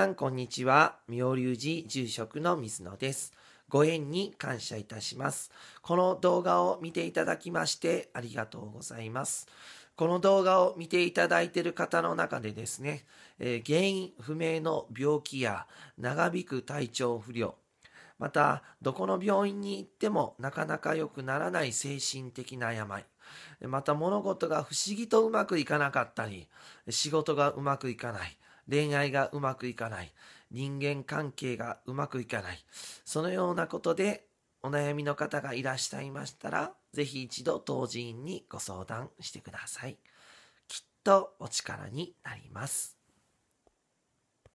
さん、こんにちは。妙龍寺住職の水野です。ご縁に感謝いたします。この動画を見ていただきましてありがとうございます。この動画を見ていただいている方の中でですね、えー、原因不明の病気や長引く体調不良、またどこの病院に行ってもなかなか良くならない精神的な病また物事が不思議とうまくいかなかったり仕事がうまくいかない恋愛がうまくいかない、人間関係がうまくいかない、そのようなことでお悩みの方がいらっしゃいましたら、ぜひ一度当人にご相談してください。きっとお力になります。